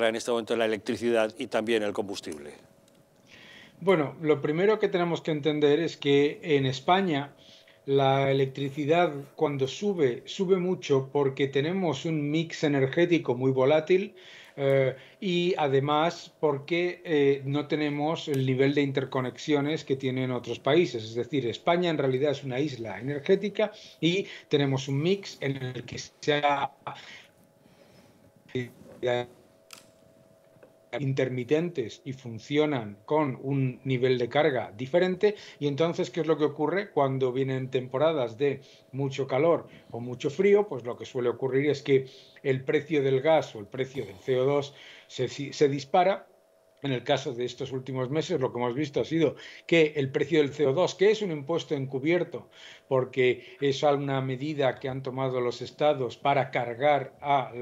en este momento la electricidad y también el combustible? Bueno, lo primero que tenemos que entender es que en España la electricidad cuando sube, sube mucho porque tenemos un mix energético muy volátil eh, y además porque eh, no tenemos el nivel de interconexiones que tienen otros países. Es decir, España en realidad es una isla energética y tenemos un mix en el que se ha intermitentes y funcionan con un nivel de carga diferente. Y entonces, ¿qué es lo que ocurre cuando vienen temporadas de mucho calor o mucho frío? Pues lo que suele ocurrir es que el precio del gas o el precio del CO2 se, dispara en el caso de estos últimos meses, lo que hemos visto ha sido que el precio del CO2, que es un impuesto encubierto, porque es una medida que han tomado los estados para cargar a,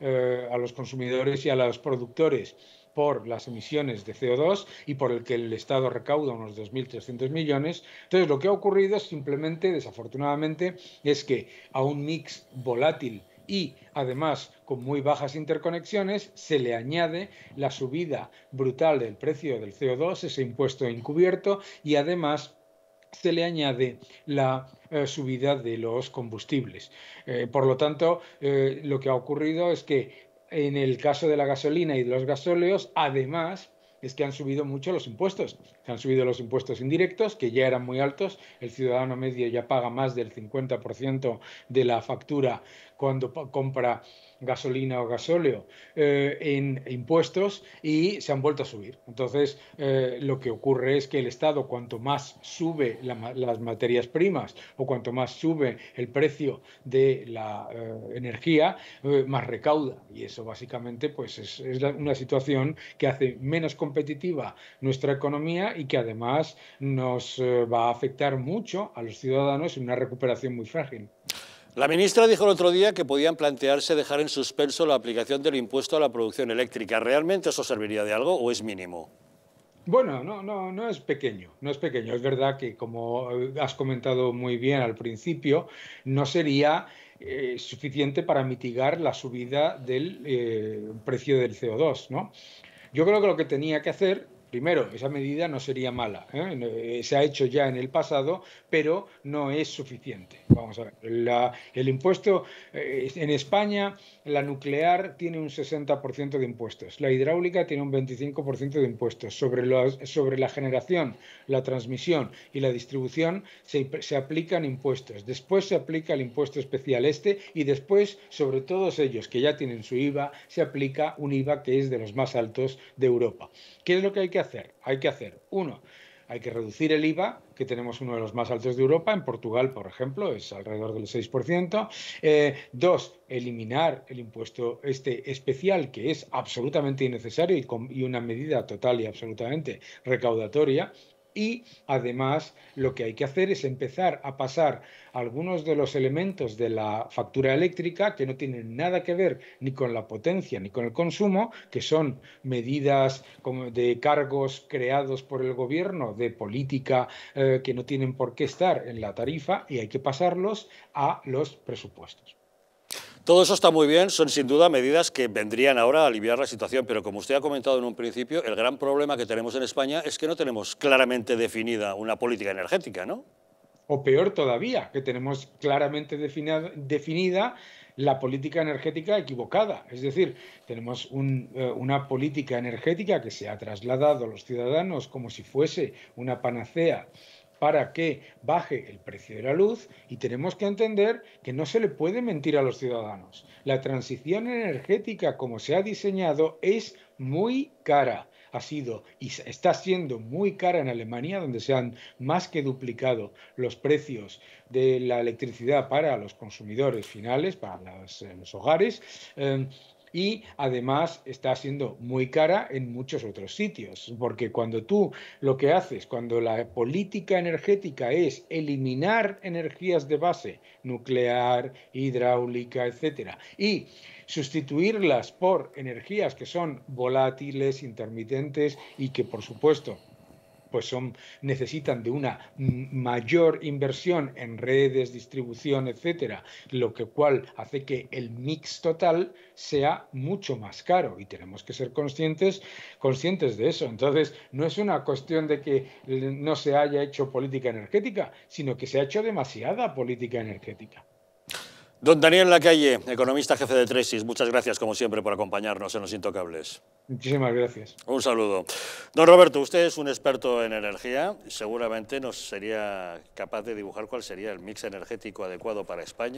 eh, los consumidores y a los productores por las emisiones de CO2 y por el que el Estado recauda unos 2.300 millones. Entonces, lo que ha ocurrido simplemente, desafortunadamente, es que a un mix volátil y además con muy bajas interconexiones se le añade la subida brutal del precio del CO2, ese impuesto encubierto y además se le añade la eh, subida de los combustibles. Eh, por lo tanto, eh, lo que ha ocurrido es que en el caso de la gasolina y de los gasóleos, además, es que han subido mucho los impuestos. Se han subido los impuestos indirectos, que ya eran muy altos. El ciudadano medio ya paga más del 50% de la factura cuando compra gasolina o gasóleo eh, en impuestos y se han vuelto a subir. Entonces, eh, lo que ocurre es que el Estado, cuanto más sube las materias primas o cuanto más sube el precio de la eh, energía, más recauda. Y eso básicamente pues, es, una situación que hace menos competitiva nuestra economía y que además nos va a afectar mucho a los ciudadanos en una recuperación muy frágil. La ministra dijo el otro día que podían plantearse dejar en suspenso la aplicación del impuesto a la producción eléctrica. ¿Realmente eso serviría de algo o es mínimo? Bueno, no, no, no es pequeño, no es pequeño. Es verdad que, como has comentado muy bien al principio, no sería eh, suficiente para mitigar la subida del eh, precio del CO2, ¿no? Yo creo que lo que tenía que hacer Primero, esa medida no sería mala, ¿eh? Eh, se ha hecho ya en el pasado, pero no es suficiente. Vamos a ver, el impuesto eh, en España, la nuclear tiene un 60% de impuestos, la hidráulica tiene un 25% de impuestos. Sobre, sobre la generación, la transmisión y la distribución se, se aplican impuestos. Después se aplica el impuesto especial este y después, sobre todos ellos que ya tienen su IVA, se aplica un IVA que es de los más altos de Europa. ¿Qué es lo que hay que hacer? Hay que hacer, uno, hay que reducir el IVA, que tenemos uno de los más altos de Europa, en Portugal, por ejemplo, es alrededor del 6%. Eh, dos, eliminar el impuesto este especial, que es absolutamente innecesario y una medida total y absolutamente recaudatoria, y además lo que hay que hacer es empezar a pasar algunos de los elementos de la factura eléctrica que no tienen nada que ver ni con la potencia ni con el consumo, que son medidas de cargos creados por el gobierno de política eh, que no tienen por qué estar en la tarifa y hay que pasarlos a los presupuestos. Todo eso está muy bien, son sin duda medidas que vendrían ahora a aliviar la situación, pero como usted ha comentado en un principio, el gran problema que tenemos en España es que no tenemos claramente definida una política energética, ¿no? O peor todavía, que tenemos claramente definida, la política energética equivocada. Es decir, tenemos eh, una política energética que se ha trasladado a los ciudadanos como si fuese una panacea para que baje el precio de la luz y tenemos que entender que no se le puede mentir a los ciudadanos. La transición energética como se ha diseñado es muy cara. Ha sido y está siendo muy cara en Alemania, donde se han más que duplicado los precios de la electricidad para los consumidores finales, para eh, los hogares. Em, y además está siendo muy cara en muchos otros sitios, porque cuando tú lo que haces, cuando la política energética es eliminar energías de base, nuclear, hidráulica, etcétera, y sustituirlas por energías que son volátiles, intermitentes y que por supuesto pues son, necesitan de una mayor inversión en redes, distribución, etcétera, lo que cual hace que el mix total sea mucho más caro y tenemos que ser conscientes, conscientes de eso. Entonces, no es una cuestión de que no se haya hecho política energética, sino que se ha hecho demasiada política energética. Don Daniel Lacalle, economista jefe de Tresis, muchas gracias como siempre por acompañarnos en Los Intocables. Muchísimas gracias. Un saludo. Don Roberto, usted es un experto en energía, seguramente nos sería capaz de dibujar cuál sería el mix energético adecuado para España.